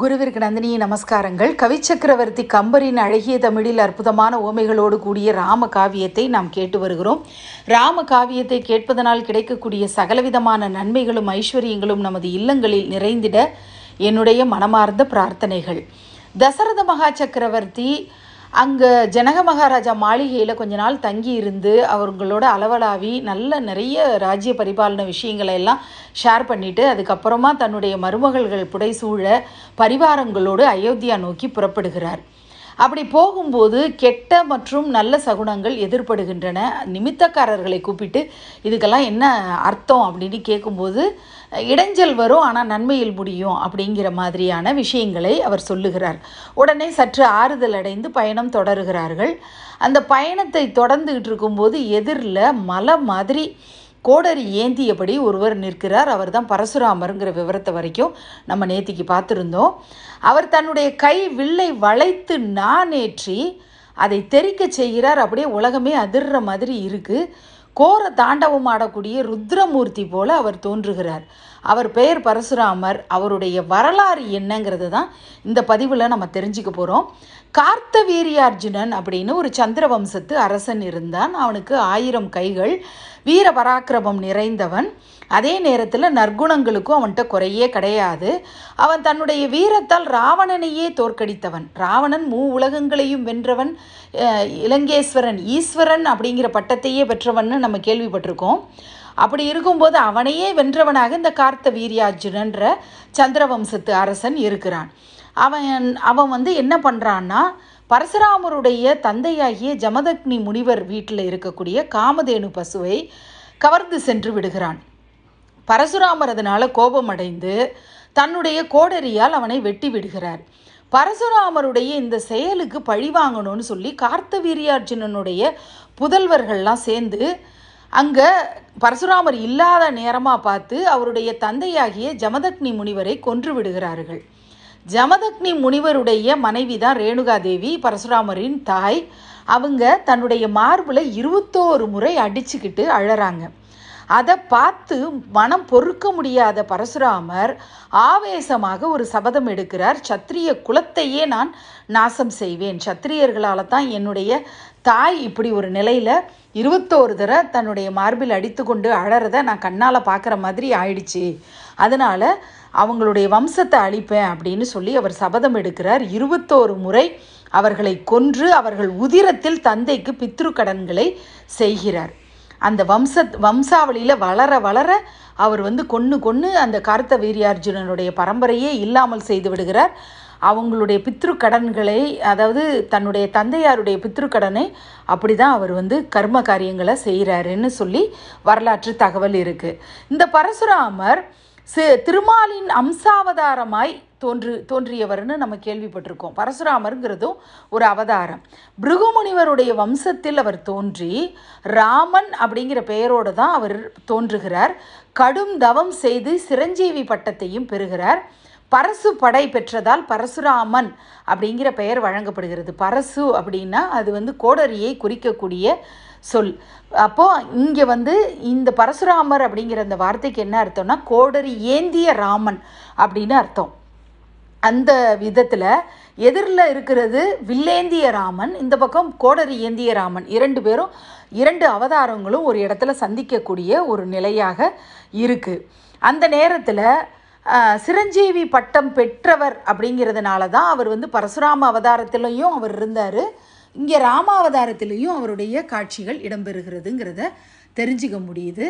குருவிற்கு நந்தினியின் நமஸ்காரங்கள் கவிச்சக்கரவர்த்தி கம்பரின் அழகிய தமிழில் அற்புதமான ஓமைகளோடு கூடிய ராம காவியத்தை நாம் கேட்டு வருகிறோம் ராம காவியத்தை கேட்பதனால் கிடைக்கக்கூடிய சகலவிதமான நன்மைகளும் ஐஸ்வர்யங்களும் நமது இல்லங்களில் நிறைந்திட என்னுடைய மனமார்ந்த பிரார்த்தனைகள் தசரத மகா சக்கரவர்த்தி அங்கே ஜனக மகாராஜா மாளிகையில் கொஞ்ச நாள் தங்கி இருந்து அவங்களோட அளவலாவி நல்ல நிறைய ராஜ்ய பரிபாலன விஷயங்களை எல்லாம் ஷேர் பண்ணிவிட்டு அதுக்கப்புறமா தன்னுடைய மருமகள்கள் புடைசூழ பரிவாரங்களோடு அயோத்தியா நோக்கி புறப்படுகிறார் அப்படி போகும்போது கெட்ட மற்றும் நல்ல சகுனங்கள் எதிர்படுகின்றன நிமித்தக்காரர்களை கூப்பிட்டு இதுக்கெல்லாம் என்ன அர்த்தம் அப்படின்னு கேட்கும்போது இடைஞ்சல் வரும் ஆனால் நன்மையில் முடியும் அப்படிங்கிற மாதிரியான விஷயங்களை அவர் சொல்லுகிறார் உடனே சற்று ஆறுதல் அடைந்து பயணம் தொடருகிறார்கள் அந்த பயணத்தை தொடர்ந்துகிட்டு இருக்கும்போது எதிரில் மலை மாதிரி கோடரி ஏந்தியபடி ஒருவர் நிற்கிறார் அவர் தான் பரசுராமருங்கிற விவரத்தை வரைக்கும் நம்ம நேத்திக்கு பார்த்துருந்தோம் அவர் தன்னுடைய கை வில்லை வளைத்து நானேற்றி அதை தெரிக்க செய்கிறார் அப்படியே உலகமே அதிர்ற மாதிரி இருக்குது கோர தாண்டவம் ஆடக்கூடிய ருத்ரமூர்த்தி போல அவர் தோன்றுகிறார் அவர் பெயர் பரசுராமர் அவருடைய வரலாறு என்னங்கிறது தான் இந்த பதிவில் நம்ம தெரிஞ்சுக்க போகிறோம் கார்த்தவீரியார்ஜுனன் அப்படின்னு ஒரு சந்திரவம்சத்து அரசன் இருந்தான் அவனுக்கு ஆயிரம் கைகள் வீர பராக்கிரமம் நிறைந்தவன் அதே நேரத்தில் நற்குணங்களுக்கும் அவன்கிட்ட குறையே கிடையாது அவன் தன்னுடைய வீரத்தால் ராவணனையே தோற்கடித்தவன் ராவணன் மூ உலகங்களையும் வென்றவன் இலங்கேஸ்வரன் ஈஸ்வரன் அப்படிங்கிற பட்டத்தையே பெற்றவன் நம்ம கேள்விப்பட்டிருக்கோம் அப்படி இருக்கும்போது அவனையே வென்றவனாக இந்த கார்த்த வீரியாஜுனன்ற சந்திரவம்சத்து அரசன் இருக்கிறான் அவன் அவன் வந்து என்ன பண்ணுறான்னா பரசுராமருடைய தந்தையாகிய ஜமதக்னி முனிவர் வீட்டில் இருக்கக்கூடிய காமதேனு பசுவை கவர்ந்து சென்று விடுகிறான் பரசுராமர் அதனால் கோபமடைந்து தன்னுடைய கோடரியால் அவனை வெட்டி விடுகிறார் பரசுராமருடைய இந்த செயலுக்கு பழி வாங்கணும்னு சொல்லி கார்த்தவீரியார்ஜுனனுடைய புதல்வர்கள்லாம் சேர்ந்து அங்கே பரசுராமர் இல்லாத நேரமாக பார்த்து அவருடைய தந்தையாகிய ஜமதக்னி முனிவரை கொன்று விடுகிறார்கள் ஜமதக்னி முனிவருடைய மனைவி தான் ரேணுகாதேவி பரசுராமரின் தாய் அவங்க தன்னுடைய மார்பில் இருபத்தோரு முறை அடிச்சுக்கிட்டு அழறாங்க அதை பார்த்து மனம் பொறுக்க முடியாத பரசுராமர் ஆவேசமாக ஒரு சபதம் எடுக்கிறார் சத்திரிய குலத்தையே நான் நாசம் செய்வேன் சத்திரியர்களால் தான் என்னுடைய தாய் இப்படி ஒரு நிலையில் இருபத்தோரு தர தன்னுடைய மார்பில் அடித்து கொண்டு அழறத நான் கண்ணால் பார்க்குற மாதிரி ஆயிடுச்சு அதனால் அவங்களுடைய வம்சத்தை அழிப்பேன் அப்படின்னு சொல்லி அவர் சபதம் எடுக்கிறார் இருபத்தோரு முறை அவர்களை கொன்று அவர்கள் உதிரத்தில் தந்தைக்கு பித்ரு கடன்களை செய்கிறார் அந்த வம்ச வம்சாவளியில் வளர வளர அவர் வந்து கொன்று கொன்று அந்த கார்த்த வீரியார்ஜுனனுடைய பரம்பரையே இல்லாமல் செய்து விடுகிறார் அவங்களுடைய பித்ரு கடன்களை அதாவது தன்னுடைய தந்தையாருடைய பித்ரு கடனை அப்படி தான் அவர் வந்து கர்ம காரியங்களை செய்கிறாருன்னு சொல்லி வரலாற்று தகவல் இருக்குது இந்த பரசுராமர் திருமாலின் அம்சாவதாரமாய் தோன்று தோன்றியவர்னு நம்ம கேள்விப்பட்டிருக்கோம் பரசுராமருங்கிறதும் ஒரு அவதாரம் பிருகுமுனிவருடைய வம்சத்தில் அவர் தோன்றி ராமன் அப்படிங்கிற பெயரோடு தான் அவர் தோன்றுகிறார் கடும் தவம் செய்து சிரஞ்சீவி பட்டத்தையும் பெறுகிறார் பரசு படை பெற்றதால் பரசுராமன் அப்படிங்கிற பெயர் வழங்கப்படுகிறது பரசு அப்படின்னா அது வந்து கோடரியை குறிக்கக்கூடிய சொல் அப்போது இங்கே வந்து இந்த பரசுராமர் அப்படிங்கிற அந்த வார்த்தைக்கு என்ன அர்த்தம்னா கோடரி ஏந்திய ராமன் அப்படின்னு அர்த்தம் அந்த விதத்தில் எதிரில் இருக்கிறது வில்லேந்திய ராமன் இந்த பக்கம் கோடரி ஏந்திய ராமன் இரண்டு பேரும் இரண்டு அவதாரங்களும் ஒரு இடத்துல சந்திக்கக்கூடிய ஒரு நிலையாக இருக்குது அந்த நேரத்தில் சிரஞ்சீவி பட்டம் பெற்றவர் அப்படிங்கிறதுனால தான் அவர் வந்து பரசுராம அவதாரத்திலையும் அவர் இருந்தார் இங்கே ராமாவதாரத்திலையும் அவருடைய காட்சிகள் இடம்பெறுகிறதுங்கிறத தெரிஞ்சுக்க முடியுது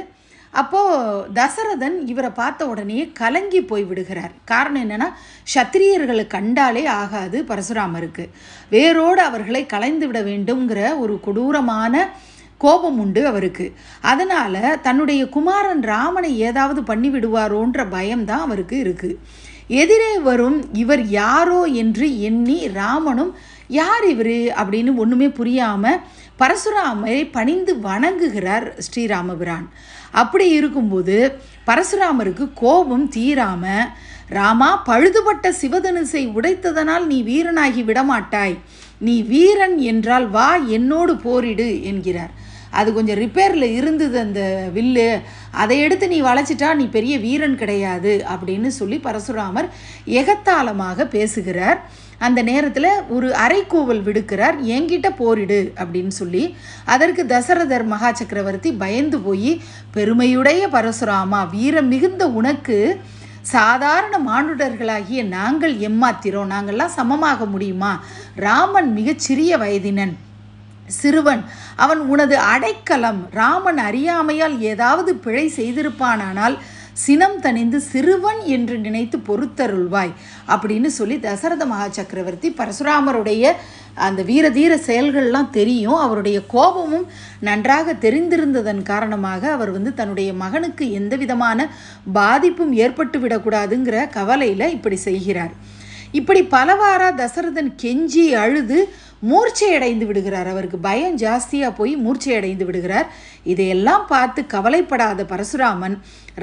அப்போது தசரதன் இவரை பார்த்த உடனே கலங்கி போய் விடுகிறார் காரணம் என்னென்னா சத்திரியர்களை கண்டாலே ஆகாது பரசுராமருக்கு வேரோடு அவர்களை கலைந்து விட வேண்டும்ங்கிற ஒரு கொடூரமான கோபம் உண்டு அவருக்கு அதனால் தன்னுடைய குமாரன் ராமனை ஏதாவது பண்ணி விடுவாரோன்ற பயம்தான் அவருக்கு இருக்குது எதிரே வரும் இவர் யாரோ என்று எண்ணி ராமனும் யார் இவர் அப்படின்னு ஒன்றுமே புரியாமல் பரசுராமரை பணிந்து வணங்குகிறார் ஸ்ரீராமபிரான் அப்படி இருக்கும்போது பரசுராமருக்கு கோபம் தீராம ராமா பழுதுபட்ட சிவதனுசை உடைத்ததனால் நீ வீரனாகி விடமாட்டாய் நீ வீரன் என்றால் வா என்னோடு போரிடு என்கிறார் அது கொஞ்சம் ரிப்பேரில் இருந்தது அந்த வில்லு அதை எடுத்து நீ வளைச்சிட்டா நீ பெரிய வீரன் கிடையாது அப்படின்னு சொல்லி பரசுராமர் எகத்தாளமாக பேசுகிறார் அந்த நேரத்தில் ஒரு அரைக்கோவல் விடுக்கிறார் என்கிட்ட போரிடு அப்படின்னு சொல்லி அதற்கு தசரதர் மகா சக்கரவர்த்தி பயந்து போய் பெருமையுடைய பரசுராமா வீரம் மிகுந்த உனக்கு சாதாரண மானுடர்களாகிய நாங்கள் எம்மாத்திரோம் நாங்கள்லாம் சமமாக முடியுமா ராமன் மிகச்சிறிய வயதினன் சிறுவன் அவன் உனது அடைக்கலம் ராமன் அறியாமையால் ஏதாவது பிழை செய்திருப்பானானால் சினம் தணிந்து சிறுவன் என்று நினைத்து பொறுத்தருள்வாய் அப்படின்னு சொல்லி தசரத மகா சக்கரவர்த்தி பரசுராமருடைய அந்த வீர தீர செயல்கள்லாம் தெரியும் அவருடைய கோபமும் நன்றாக தெரிந்திருந்ததன் காரணமாக அவர் வந்து தன்னுடைய மகனுக்கு எந்த விதமான பாதிப்பும் ஏற்பட்டு விடக்கூடாதுங்கிற கவலையில் இப்படி செய்கிறார் இப்படி பலவாரா தசரதன் கெஞ்சி அழுது மூர்ச்சை அடைந்து விடுகிறார் அவருக்கு பயம் ஜாஸ்தியாக போய் மூர்ச்சை அடைந்து விடுகிறார் இதையெல்லாம் பார்த்து கவலைப்படாத பரசுராமன்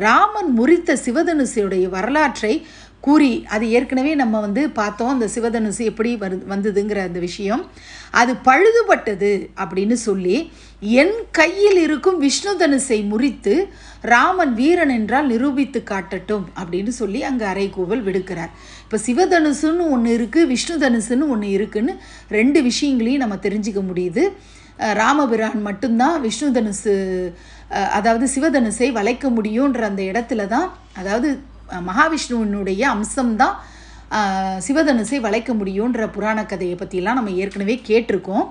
ராமன் முறித்த சிவதனுசியுடைய வரலாற்றை கூறி அது ஏற்கனவே நம்ம வந்து பார்த்தோம் அந்த சிவதனுசு எப்படி வரு வந்ததுங்கிற அந்த விஷயம் அது பழுதுபட்டது அப்படின்னு சொல்லி என் கையில் இருக்கும் விஷ்ணு தனுசை முறித்து ராமன் வீரன் என்றால் நிரூபித்து காட்டட்டும் அப்படின்னு சொல்லி அங்கே அறைகூவல் விடுக்கிறார் இப்போ சிவதனுசுன்னு ஒன்று இருக்குது விஷ்ணு தனுசுன்னு ஒன்று இருக்குன்னு ரெண்டு விஷயங்களையும் நம்ம தெரிஞ்சுக்க முடியுது ராமபிரான் மட்டும்தான் விஷ்ணு தனுசு அதாவது சிவதனுசை வளைக்க முடியுன்ற அந்த இடத்துல தான் அதாவது மகாவிஷ்ணுவினுடைய அம்சம்தான் சிவதனுசை வளைக்க முடியுன்ற புராண கதையை பற்றிலாம் நம்ம ஏற்கனவே கேட்டிருக்கோம்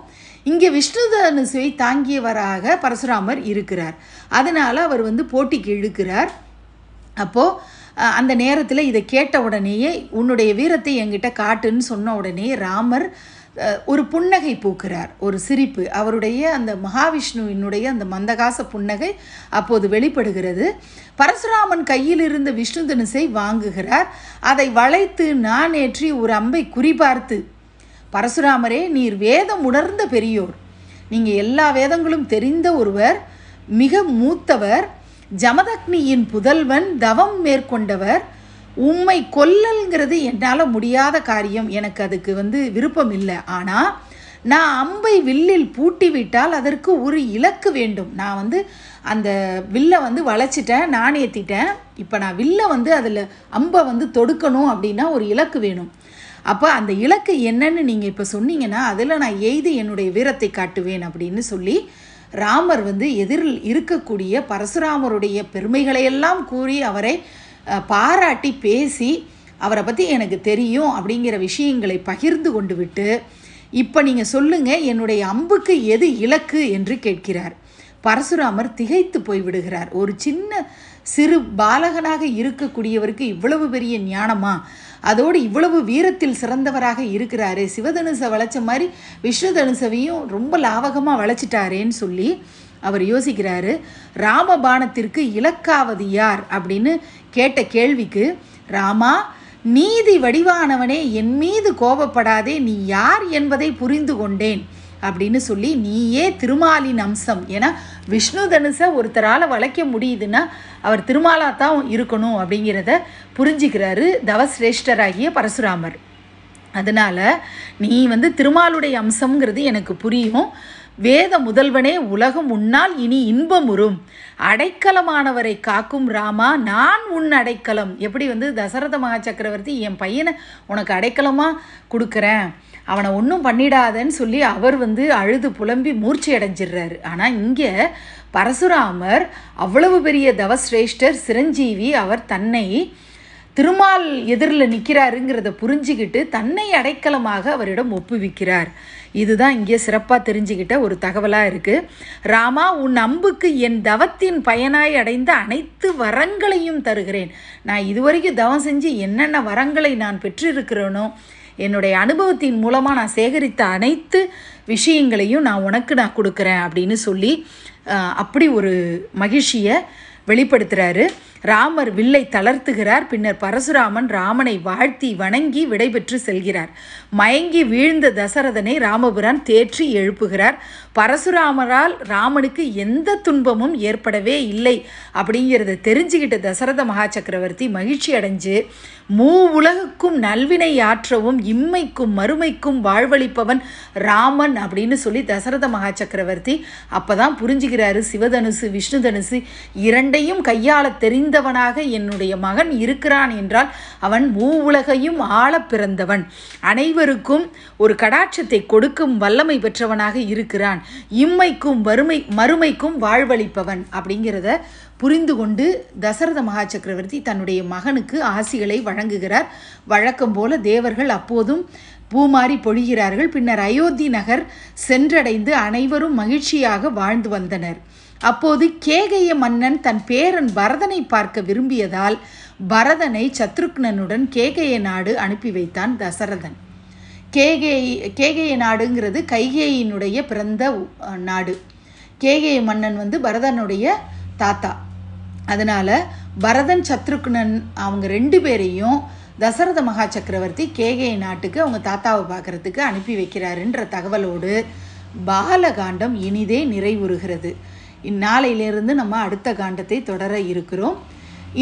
இங்கே விஷ்ணு தனுசை தாங்கியவராக பரசுராமர் இருக்கிறார் அதனால் அவர் வந்து போட்டிக்கு இழுக்கிறார் அப்போது அந்த நேரத்தில் இதை கேட்ட உடனேயே உன்னுடைய வீரத்தை என்கிட்ட காட்டுன்னு சொன்ன உடனே ராமர் ஒரு புன்னகை பூக்கிறார் ஒரு சிரிப்பு அவருடைய அந்த மகாவிஷ்ணுவினுடைய அந்த மந்தகாச புன்னகை அப்போது வெளிப்படுகிறது பரசுராமன் கையில் இருந்த விஷ்ணு தனுசை வாங்குகிறார் அதை வளைத்து நான் ஏற்றி ஒரு அம்பை குறிபார்த்து பரசுராமரே நீர் வேதம் உணர்ந்த பெரியோர் நீங்கள் எல்லா வேதங்களும் தெரிந்த ஒருவர் மிக மூத்தவர் ஜமதக்னியின் புதல்வன் தவம் மேற்கொண்டவர் உம்மை கொல்லல்ங்கிறது என்னால் முடியாத காரியம் எனக்கு அதுக்கு வந்து விருப்பம் இல்லை ஆனால் நான் அம்பை வில்லில் பூட்டிவிட்டால் அதற்கு ஒரு இலக்கு வேண்டும் நான் வந்து அந்த வில்லை வந்து வளைச்சிட்டேன் நாணயத்திட்டேன் இப்போ நான் வில்லை வந்து அதில் அம்பை வந்து தொடுக்கணும் அப்படின்னா ஒரு இலக்கு வேணும் அப்போ அந்த இலக்கு என்னன்னு நீங்கள் இப்போ சொன்னீங்கன்னா அதில் நான் எய்து என்னுடைய வீரத்தை காட்டுவேன் அப்படின்னு சொல்லி ராமர் வந்து எதிரில் இருக்கக்கூடிய பரசுராமருடைய பெருமைகளையெல்லாம் கூறி அவரை பாராட்டி பேசி அவரை பற்றி எனக்கு தெரியும் அப்படிங்கிற விஷயங்களை பகிர்ந்து கொண்டு விட்டு இப்போ நீங்கள் சொல்லுங்கள் என்னுடைய அம்புக்கு எது இலக்கு என்று கேட்கிறார் பரசுராமர் திகைத்து போய்விடுகிறார் ஒரு சின்ன சிறு பாலகனாக இருக்கக்கூடியவருக்கு இவ்வளவு பெரிய ஞானமா அதோடு இவ்வளவு வீரத்தில் சிறந்தவராக இருக்கிறாரு சிவதனுசை வளைச்ச மாதிரி விஷ்ணுதனுசவையும் ரொம்ப லாவகமாக வளைச்சிட்டாரேன்னு சொல்லி அவர் யோசிக்கிறாரு ராமபானத்திற்கு இலக்காவது யார் அப்படின்னு கேட்ட கேள்விக்கு ராமா நீதி வடிவானவனே என் மீது கோபப்படாதே நீ யார் என்பதை புரிந்து கொண்டேன் அப்படின்னு சொல்லி நீயே திருமாலின் அம்சம் ஏன்னா விஷ்ணு தனுசை ஒருத்தரால் வளைக்க முடியுதுன்னா அவர் திருமாலாக தான் இருக்கணும் அப்படிங்கிறத புரிஞ்சுக்கிறாரு தவசிரேஷ்டராகிய பரசுராமர் அதனால் நீ வந்து திருமாலுடைய அம்சங்கிறது எனக்கு புரியும் வேத முதல்வனே உலகம் உன்னால் இனி இன்பமுறும் அடைக்கலமானவரை காக்கும் ராமா நான் உன் அடைக்கலம் எப்படி வந்து தசரத மகா சக்கரவர்த்தி என் பையனை உனக்கு அடைக்கலமாக கொடுக்குறேன் அவனை ஒன்றும் பண்ணிடாதன்னு சொல்லி அவர் வந்து அழுது புலம்பி மூர்ச்சி அடைஞ்சிடுறாரு ஆனால் இங்கே பரசுராமர் அவ்வளவு பெரிய தவசிரேஷ்டர் சிரஞ்சீவி அவர் தன்னை திருமால் எதிரில் நிற்கிறாருங்கிறத புரிஞ்சுக்கிட்டு தன்னை அடைக்கலமாக அவரிடம் ஒப்புவிக்கிறார் இதுதான் இங்கே சிறப்பாக தெரிஞ்சுக்கிட்ட ஒரு தகவலாக இருக்குது ராமா உன் அம்புக்கு என் தவத்தின் பயனாய் அடைந்த அனைத்து வரங்களையும் தருகிறேன் நான் இதுவரைக்கும் தவம் செஞ்சு என்னென்ன வரங்களை நான் பெற்றிருக்கிறேனோ என்னுடைய அனுபவத்தின் மூலமாக நான் சேகரித்த அனைத்து விஷயங்களையும் நான் உனக்கு நான் கொடுக்குறேன் அப்படின்னு சொல்லி அப்படி ஒரு மகிழ்ச்சியை வெளிப்படுத்துகிறாரு ராமர் வில்லை தளர்த்துகிறார் பின்னர் பரசுராமன் ராமனை வாழ்த்தி வணங்கி விடைபெற்று செல்கிறார் மயங்கி வீழ்ந்த தசரதனை ராமபுரான் தேற்றி எழுப்புகிறார் பரசுராமரால் ராமனுக்கு எந்த துன்பமும் ஏற்படவே இல்லை அப்படிங்கிறத தெரிஞ்சுக்கிட்ட தசரத மகா சக்கரவர்த்தி மகிழ்ச்சி அடைஞ்சு மூ உலகுக்கும் நல்வினை ஆற்றவும் இம்மைக்கும் மறுமைக்கும் வாழ்வழிப்பவன் ராமன் அப்படின்னு சொல்லி தசரத மகா சக்கரவர்த்தி அப்போ தான் புரிஞ்சுக்கிறாரு சிவதனுசு விஷ்ணு தனுசு இரண்டையும் கையாள தெரிந்து பிறந்தவனாக என்னுடைய மகன் இருக்கிறான் என்றால் அவன் மூவுலகையும் ஆள பிறந்தவன் அனைவருக்கும் ஒரு கடாட்சத்தை கொடுக்கும் வல்லமை பெற்றவனாக இருக்கிறான் இம்மைக்கும் வறுமை மறுமைக்கும் வாழ்வளிப்பவன் அப்படிங்கிறத புரிந்து கொண்டு தசரத மகா சக்கரவர்த்தி தன்னுடைய மகனுக்கு ஆசிகளை வழங்குகிறார் வழக்கம் போல தேவர்கள் அப்போதும் பூமாறி பொழிகிறார்கள் பின்னர் அயோத்தி நகர் சென்றடைந்து அனைவரும் மகிழ்ச்சியாக வாழ்ந்து வந்தனர் அப்போது கேகைய மன்னன் தன் பேரன் பரதனை பார்க்க விரும்பியதால் பரதனை சத்ருக்னனுடன் கேகைய நாடு அனுப்பி வைத்தான் தசரதன் கேகேயி கேகய நாடுங்கிறது கைகேயினுடைய பிறந்த நாடு கேகேய மன்னன் வந்து பரதனுடைய தாத்தா அதனால் பரதன் சத்ருக்னன் அவங்க ரெண்டு பேரையும் தசரத மகா சக்கரவர்த்தி கேகேய நாட்டுக்கு அவங்க தாத்தாவை பார்க்குறதுக்கு அனுப்பி வைக்கிறாருன்ற தகவலோடு பாலகாண்டம் இனிதே நிறைவுறுகிறது இந்நாளையிலிருந்து நம்ம அடுத்த காண்டத்தை தொடர இருக்கிறோம்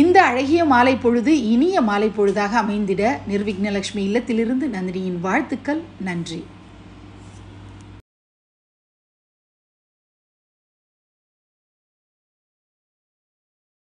இந்த அழகிய மாலை பொழுது இனிய மாலை பொழுதாக அமைந்திட நிர்விக்னலக்ஷ்மி இல்லத்திலிருந்து நந்தினியின் வாழ்த்துக்கள் நன்றி